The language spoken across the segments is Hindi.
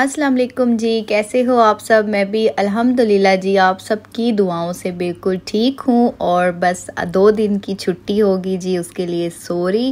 अस्सलाम वालेकुम जी कैसे हो आप सब मैं भी अल्हम्दुलिल्लाह जी आप सब की दुआओं से बिल्कुल ठीक हूँ और बस दो दिन की छुट्टी होगी जी उसके लिए सॉरी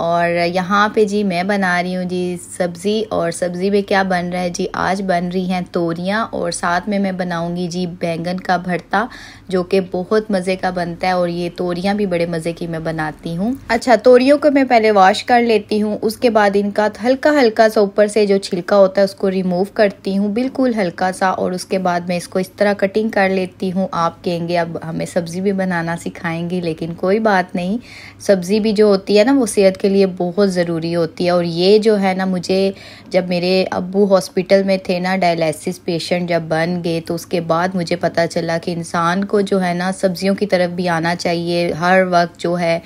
और यहाँ पे जी मैं बना रही हूँ जी सब्ज़ी और सब्ज़ी में क्या बन रहा है जी आज बन रही हैं तोरियाँ और साथ में मैं बनाऊँगी जी बैंगन का भरता जो कि बहुत मज़े का बनता है और ये तोरियाँ भी बड़े मज़े की मैं बनाती हूँ अच्छा तोरियों को मैं पहले वॉश कर लेती हूँ उसके बाद इनका हल्का हल्का सा ऊपर से जो छिलका होता है उसको रिमूव करती हूँ बिल्कुल हल्का सा और उसके बाद मैं इसको इस तरह कटिंग कर लेती हूँ आप कहेंगे अब हमें सब्ज़ी भी बनाना सिखाएंगी लेकिन कोई बात नहीं सब्ज़ी भी जो होती है ना वो सेहत के उसके लिए बहुत ज़रूरी होती है और ये जो है ना मुझे जब मेरे अबू हॉस्पिटल में थे ना डायलिसिस पेशेंट जब बन गए तो उसके बाद मुझे पता चला कि इंसान को जो है ना सब्ज़ियों की तरफ भी आना चाहिए हर वक्त जो है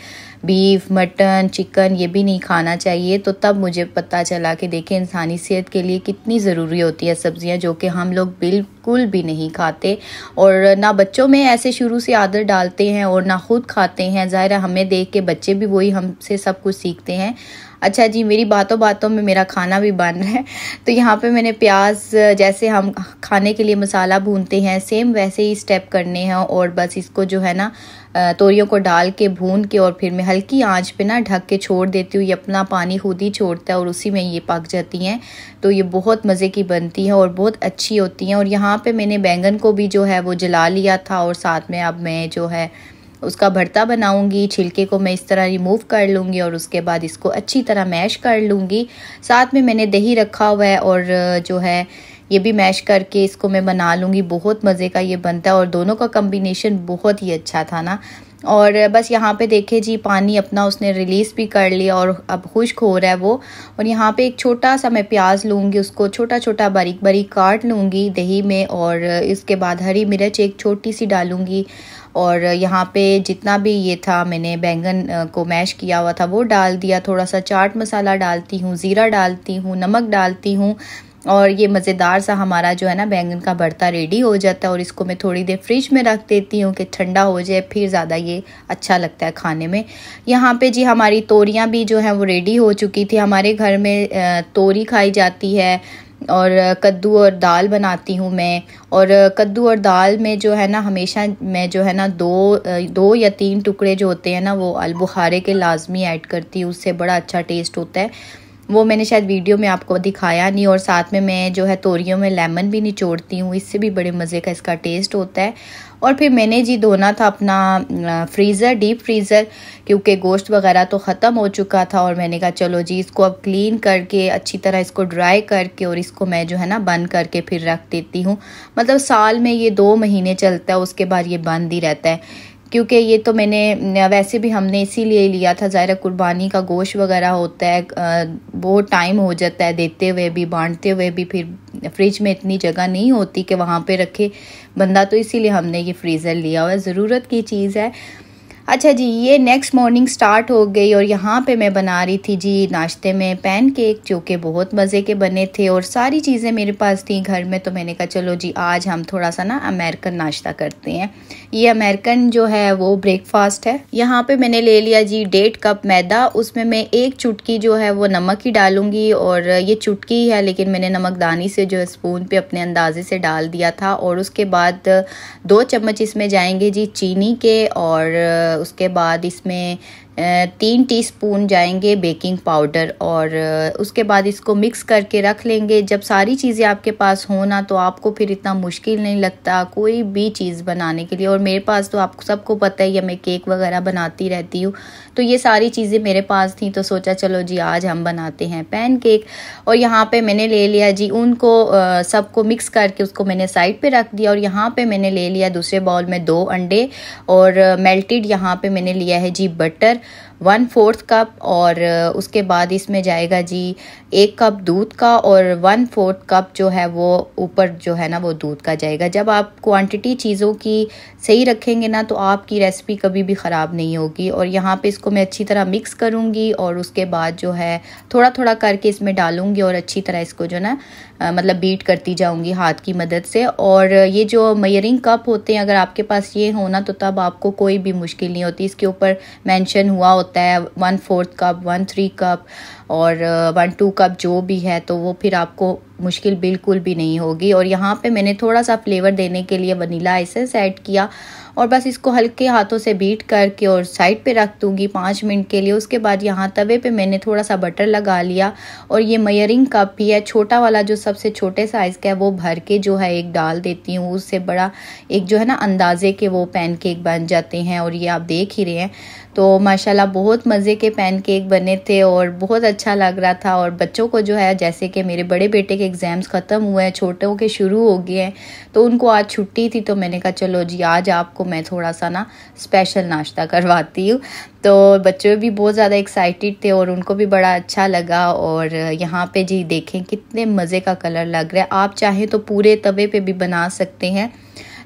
बीफ मटन चिकन ये भी नहीं खाना चाहिए तो तब मुझे पता चला कि देखें इंसानी सेहत के लिए कितनी ज़रूरी होती है सब्ज़ियाँ जो कि हम लोग बिल्कुल भी नहीं खाते और ना बच्चों में ऐसे शुरू से आदत डालते हैं और ना खुद खाते हैं ज़ाहिर हमें देख के बच्चे भी वही हमसे सब कुछ सीखते हैं अच्छा जी मेरी बातों बातों में मेरा खाना भी बन रहा है तो यहाँ पे मैंने प्याज जैसे हम खाने के लिए मसाला भूनते हैं सेम वैसे ही स्टेप करने हैं और बस इसको जो है ना तोरियों को डाल के भून के और फिर मैं हल्की आंच पे ना ढक के छोड़ देती हूँ ये अपना पानी खुद ही छोड़ता है और उसी में ये पक जाती हैं तो ये बहुत मज़े की बनती हैं और बहुत अच्छी होती हैं और यहाँ पर मैंने बैंगन को भी जो है वो जला लिया था और साथ में अब मैं जो है उसका भरता बनाऊंगी छिलके को मैं इस तरह रिमूव कर लूँगी और उसके बाद इसको अच्छी तरह मैश कर लूँगी साथ में मैंने दही रखा हुआ है और जो है ये भी मैश करके इसको मैं बना लूँगी बहुत मज़े का ये बनता है और दोनों का कम्बिनेशन बहुत ही अच्छा था ना और बस यहाँ पे देखे जी पानी अपना उसने रिलीज़ भी कर लिया और अब खुश्क हो रहा है वो और यहाँ पे एक छोटा सा मैं प्याज लूँगी उसको छोटा छोटा बारीक बारीक काट लूँगी दही में और इसके बाद हरी मिर्च एक छोटी सी डालूँगी और यहाँ पे जितना भी ये था मैंने बैंगन को मैश किया हुआ था वो डाल दिया थोड़ा सा चाट मसाला डालती हूँ ज़ीरा डालती हूँ नमक डालती हूँ और ये मज़ेदार सा हमारा जो है ना बैंगन का भरता रेडी हो जाता है और इसको मैं थोड़ी देर फ्रिज में रख देती हूँ कि ठंडा हो जाए फिर ज़्यादा ये अच्छा लगता है खाने में यहाँ पे जी हमारी तोरियाँ भी जो हैं वो रेडी हो चुकी थी हमारे घर में तोरी खाई जाती है और कद्दू और दाल बनाती हूँ मैं और कद्दू और दाल में जो है ना हमेशा मैं जो है ना दो दो या तीन टुकड़े जो होते हैं ना वो अलबुखारे के लाजमी ऐड करती हूँ उससे बड़ा अच्छा टेस्ट होता है वो मैंने शायद वीडियो में आपको दिखाया नहीं और साथ में मैं जो है तोरियों में लेमन भी निचोड़ती हूँ इससे भी बड़े मज़े का इसका टेस्ट होता है और फिर मैंने जी धोना था अपना फ्रीज़र डीप फ्रीज़र क्योंकि गोश्त वगैरह तो ख़त्म हो चुका था और मैंने कहा चलो जी इसको अब क्लीन करके अच्छी तरह इसको ड्राई करके और इसको मैं जो है ना बंद करके फिर रख देती हूँ मतलब साल में ये दो महीने चलता है उसके बाद ये बंद ही रहता है क्योंकि ये तो मैंने वैसे भी हमने इसीलिए लिया था ज़ाहिर कुर्बानी का गोश्त वगैरह होता है बहुत टाइम हो जाता है देते हुए भी बांटते हुए भी फिर फ्रिज में इतनी जगह नहीं होती कि वहाँ पे रखे बंदा तो इसीलिए हमने ये फ्रीज़र लिया हुआ है ज़रूरत की चीज़ है अच्छा जी ये नेक्स्ट मॉर्निंग स्टार्ट हो गई और यहाँ पे मैं बना रही थी जी नाश्ते में पैन केक जो कि बहुत मज़े के बने थे और सारी चीज़ें मेरे पास थी घर में तो मैंने कहा चलो जी आज हम थोड़ा सा ना अमेरिकन नाश्ता करते हैं ये अमेरिकन जो है वो ब्रेकफास्ट है यहाँ पे मैंने ले लिया जी डेढ़ कप मैदा उसमें मैं एक चुटकी जो है वो नमक ही डालूंगी और ये चुटकी है लेकिन मैंने नमकदानी से जो है स्पून पर अपने अंदाजे से डाल दिया था और उसके बाद दो चम्मच इसमें जाएंगे जी चीनी के और उसके बाद इसमें तीन टीस्पून जाएंगे बेकिंग पाउडर और उसके बाद इसको मिक्स करके रख लेंगे जब सारी चीज़ें आपके पास हो ना तो आपको फिर इतना मुश्किल नहीं लगता कोई भी चीज़ बनाने के लिए और मेरे पास तो आप सबको पता ही है मैं केक वगैरह बनाती रहती हूँ तो ये सारी चीज़ें मेरे पास थी तो सोचा चलो जी आज हम बनाते हैं पैन केक और यहाँ पर मैंने ले लिया जी उनको सबको मिक्स करके उसको मैंने साइड पर रख दिया और यहाँ पर मैंने ले लिया दूसरे बाउल में दो अंडे और मेल्टेड यहाँ पर मैंने लिया है जी बटर वन फोर्थ कप और uh, उसके बाद इसमें जाएगा जी एक कप दूध का और वन फोर्थ कप जो है वो ऊपर जो है ना वो दूध का जाएगा जब आप क्वांटिटी चीज़ों की सही रखेंगे ना तो आपकी रेसिपी कभी भी ख़राब नहीं होगी और यहाँ पे इसको मैं अच्छी तरह मिक्स करूँगी और उसके बाद जो है थोड़ा थोड़ा करके इसमें डालूँगी और अच्छी तरह इसको जो ना मतलब बीट करती जाऊँगी हाथ की मदद से और ये जो मयरिंग कप होते हैं अगर आपके पास ये होना तो तब आपको कोई भी मुश्किल नहीं होती इसके ऊपर मेंशन हुआ होता है one fourth cup one three cup और वन टू कप जो भी है तो वो फिर आपको मुश्किल बिल्कुल भी नहीं होगी और यहाँ पे मैंने थोड़ा सा फ्लेवर देने के लिए वनीला एसेंस ऐड किया और बस इसको हल्के हाथों से बीट करके और साइड पे रख दूंगी पाँच मिनट के लिए उसके बाद यहाँ तवे पे मैंने थोड़ा सा बटर लगा लिया और ये मयरिंग कप भी है छोटा वाला जो सबसे छोटे साइज़ का है वो भर के जो है एक डाल देती हूँ उससे बड़ा एक जो है ना अंदाजे के वो पैनकेक बन जाते हैं और ये आप देख ही रहे हैं तो माशाल्लाह बहुत मज़े के पैनकेक बने थे और बहुत अच्छा लग रहा था और बच्चों को जो है जैसे कि मेरे बड़े बेटे के एग्ज़ाम्स ख़त्म हुए हैं छोटों के शुरू हो गए हैं तो उनको आज छुट्टी थी तो मैंने कहा चलो जी आज आपको मैं थोड़ा सा ना स्पेशल नाश्ता करवाती हूँ तो बच्चे भी बहुत ज़्यादा एक्साइटेड थे और उनको भी बड़ा अच्छा लगा और यहाँ पर जी देखें कितने मज़े का कलर लग रहा है आप चाहें तो पूरे तवे पर भी बना सकते हैं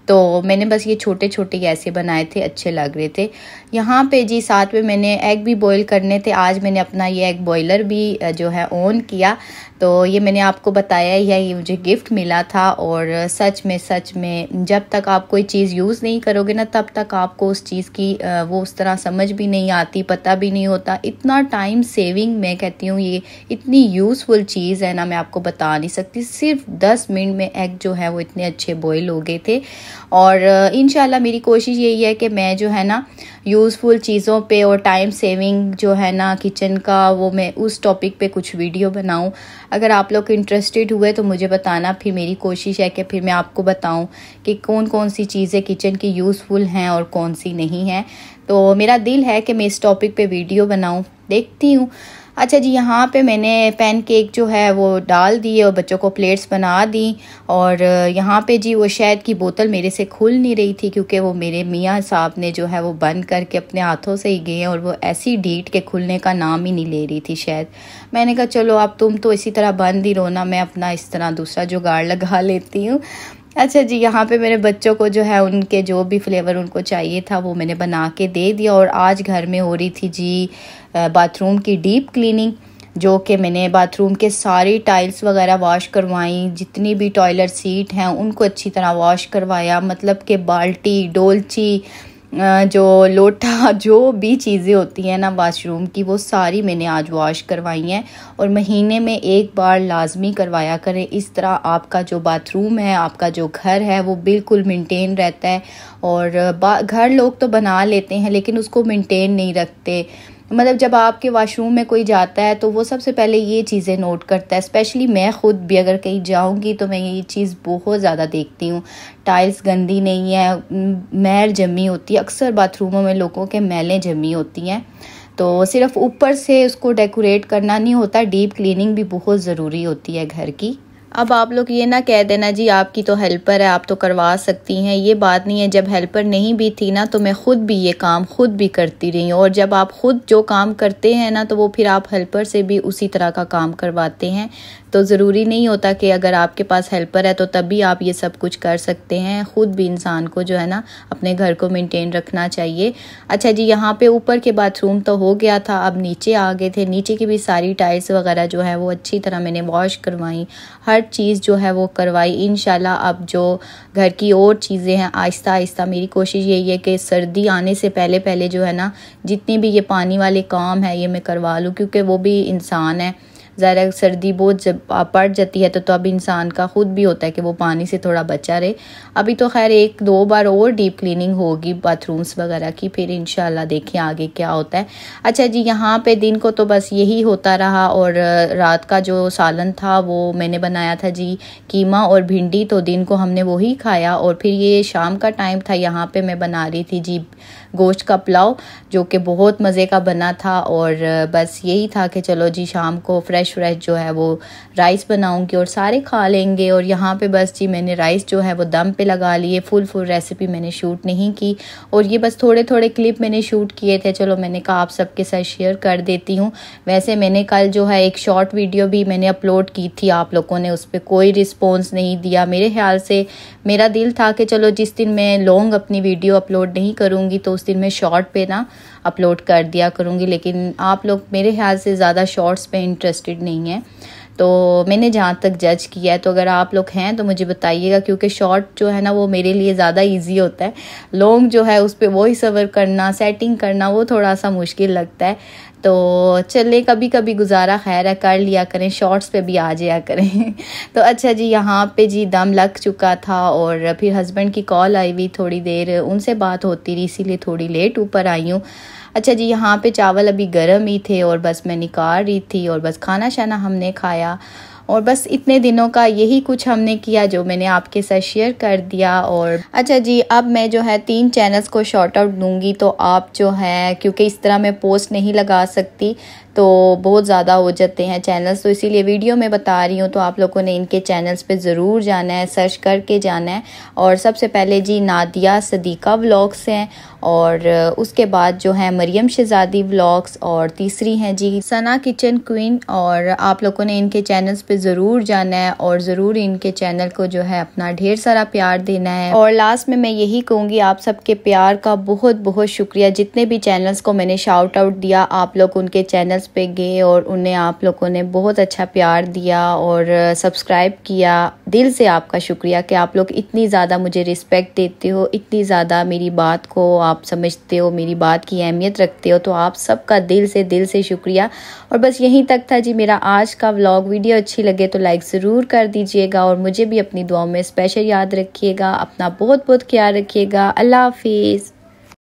तो मैंने बस ये छोटे छोटे ऐसे बनाए थे अच्छे लग रहे थे यहाँ पे जी साथ में मैंने एग भी बॉईल करने थे आज मैंने अपना ये एग बॉयलर भी जो है ऑन किया तो ये मैंने आपको बताया ही है ये मुझे गिफ्ट मिला था और सच में सच में जब तक आप कोई चीज़ यूज़ नहीं करोगे ना तब तक आपको उस चीज़ की वो उस तरह समझ भी नहीं आती पता भी नहीं होता इतना टाइम सेविंग मैं कहती हूँ ये इतनी यूज़फुल चीज़ है ना मैं आपको बता नहीं सकती सिर्फ दस मिनट में एग जो है वो इतने अच्छे बॉयल हो गए थे और इन मेरी कोशिश यही है कि मैं जो है ना यूज़फुल चीज़ों पे और टाइम सेविंग जो है ना किचन का वो मैं उस टॉपिक पे कुछ वीडियो बनाऊँ अगर आप लोग इंटरेस्टेड हुए तो मुझे बताना फिर मेरी कोशिश है कि फिर मैं आपको बताऊँ कि कौन कौन सी चीज़ें किचन की यूज़फुल हैं और कौन सी नहीं हैं तो मेरा दिल है कि मैं इस टॉपिक पे वीडियो बनाऊँ देखती हूँ अच्छा जी यहाँ पे मैंने पैन केक जो है वो डाल दिए और बच्चों को प्लेट्स बना दी और यहाँ पे जी वो शायद की बोतल मेरे से खुल नहीं रही थी क्योंकि वो मेरे मियाँ साहब ने जो है वो बंद करके अपने हाथों से ही गए और वो ऐसी डीट के खुलने का नाम ही नहीं ले रही थी शायद मैंने कहा चलो अब तुम तो इसी तरह बंद ही रोना मैं अपना इस तरह दूसरा जुगाड़ लगा लेती हूँ अच्छा जी यहाँ पे मेरे बच्चों को जो है उनके जो भी फ्लेवर उनको चाहिए था वो मैंने बना के दे दिया और आज घर में हो रही थी जी बाथरूम की डीप क्लीनिंग जो कि मैंने बाथरूम के सारी टाइल्स वगैरह वॉश करवाई जितनी भी टॉयलेट सीट हैं उनको अच्छी तरह वॉश करवाया मतलब कि बाल्टी डोलची जो लोटा जो भी चीज़ें होती हैं ना वाशरूम की वो सारी मैंने आज वॉश करवाई हैं और महीने में एक बार लाजमी करवाया करें इस तरह आपका जो बाथरूम है आपका जो घर है वो बिल्कुल मेंटेन रहता है और घर लोग तो बना लेते हैं लेकिन उसको मेंटेन नहीं रखते मतलब जब आपके वाशरूम में कोई जाता है तो वो सबसे पहले ये चीज़ें नोट करता है स्पेशली मैं ख़ुद भी अगर कहीं जाऊँगी तो मैं ये चीज़ बहुत ज़्यादा देखती हूँ टाइल्स गंदी नहीं है मैल जमी होती है अक्सर बाथरूमों में लोगों के मैलें जमी होती हैं तो सिर्फ ऊपर से उसको डेकोरेट करना नहीं होता डीप क्लीनिंग भी बहुत ज़रूरी होती है घर की अब आप लोग ये ना कह देना जी आपकी तो हेल्पर है आप तो करवा सकती हैं ये बात नहीं है जब हेल्पर नहीं भी थी ना तो मैं ख़ुद भी ये काम ख़ुद भी करती रही हूँ और जब आप ख़ुद जो काम करते हैं ना तो वो फिर आप हेल्पर से भी उसी तरह का काम करवाते हैं तो ज़रूरी नहीं होता कि अगर आपके पास हेल्पर है तो तभी आप ये सब कुछ कर सकते हैं ख़ुद भी इंसान को जो है ना अपने घर को मेंटेन रखना चाहिए अच्छा जी यहाँ पे ऊपर के बाथरूम तो हो गया था अब नीचे आ गए थे नीचे की भी सारी टाइल्स वगैरह जो है वो अच्छी तरह मैंने वॉश करवाई हर चीज़ जो है वो करवाई इन अब जो घर की और चीज़ें हैं आहिस्ता आहिस्ता मेरी कोशिश यही है कि सर्दी आने से पहले पहले जो है ना जितने भी ये पानी वाले काम है ये मैं करवा लूँ क्योंकि वो भी इंसान है ज़ाहिर सर्दी बहुत जब पड़ जाती है तो, तो अब इंसान का ख़ुद भी होता है कि वो पानी से थोड़ा बचा रहे अभी तो खैर एक दो बार और डीप क्लीनिंग होगी बाथरूम्स वगैरह की फिर इन देखें आगे क्या होता है अच्छा जी यहाँ पे दिन को तो बस यही होता रहा और रात का जो सालन था वो मैंने बनाया था जी कीमा और भिंडी तो दिन को हमने वही खाया और फिर ये शाम का टाइम था यहाँ पे मैं बना रही थी जी गोश्त का पुलाव जो कि बहुत मज़े का बना था और बस यही था कि चलो जी शाम को फ़्रेश फ्रेश जो है वो राइस बनाऊंगी और सारे खा लेंगे और यहाँ पे बस जी मैंने राइस जो है वो दम पे लगा लिए फुल फुल रेसिपी मैंने शूट नहीं की और ये बस थोड़े थोड़े क्लिप मैंने शूट किए थे चलो मैंने कहा आप सबके साथ शेयर कर देती हूँ वैसे मैंने कल जो है एक शॉर्ट वीडियो भी मैंने अपलोड की थी आप लोगों ने उस पर कोई रिस्पॉन्स नहीं दिया मेरे ख्याल से मेरा दिल था कि चलो जिस दिन मैं लॉन्ग अपनी वीडियो अपलोड नहीं करूँगी तो उस दिन मैं शॉर्ट पे ना अपलोड कर दिया करूँगी लेकिन आप लोग मेरे ख्याल से ज़्यादा शॉर्ट्स पे इंटरेस्टेड नहीं है तो मैंने जहाँ तक जज किया है तो अगर आप लोग हैं तो मुझे बताइएगा क्योंकि शॉर्ट जो है ना वो मेरे लिए ज़्यादा ईजी होता है लॉन्ग जो है उस पर वॉइस ओवर करना सेटिंग करना वो थोड़ा सा मुश्किल लगता है तो चले कभी कभी गुजारा खैर है कर लिया करें शॉर्ट्स पे भी आ जाया करें तो अच्छा जी यहाँ पे जी दम लग चुका था और फिर हस्बैंड की कॉल आई हुई थोड़ी देर उनसे बात होती रही इसीलिए थोड़ी लेट ऊपर आई हूँ अच्छा जी यहाँ पे चावल अभी गर्म ही थे और बस मैं निकाल रही थी और बस खाना शाना हमने खाया और बस इतने दिनों का यही कुछ हमने किया जो मैंने आपके साथ शेयर कर दिया और अच्छा जी अब मैं जो है तीन चैनल्स को शॉर्ट आउट दूंगी तो आप जो है क्योंकि इस तरह मैं पोस्ट नहीं लगा सकती तो बहुत ज़्यादा हो जाते हैं चैनल्स तो इसीलिए वीडियो में बता रही हूँ तो आप लोगों ने इनके चैनल्स पे ज़रूर जाना है सर्च करके जाना है और सबसे पहले जी नादिया सदीका व्लॉग्स हैं और उसके बाद जो है मरियम शहजादी व्लॉग्स और तीसरी हैं जी सना किचन क्वीन और आप लोगों ने इनके चैनल्स पे ज़रूर जाना है और ज़रूर इनके चैनल को जो है अपना ढेर सारा प्यार देना है और लास्ट में मैं यही कहूँगी आप सबके प्यार का बहुत बहुत शुक्रिया जितने भी चैनल्स को मैंने शाउट आउट दिया आप लोग उनके चैनल्स चैनल्स पे गए और उन्हें आप लोगों ने बहुत अच्छा प्यार दिया और सब्सक्राइब किया दिल से आपका शुक्रिया कि आप लोग इतनी ज़्यादा मुझे रिस्पेक्ट देते हो इतनी ज़्यादा मेरी बात को आप समझते हो मेरी बात की अहमियत रखते हो तो आप सबका दिल से दिल से शुक्रिया और बस यहीं तक था जी मेरा आज का व्लॉग वीडियो अच्छी लगे तो लाइक ज़रूर कर दीजिएगा और मुझे भी अपनी दुआओं में स्पेशल याद रखिएगा अपना बहुत बहुत ख्याल रखिएगा अल्लाह हाफिज़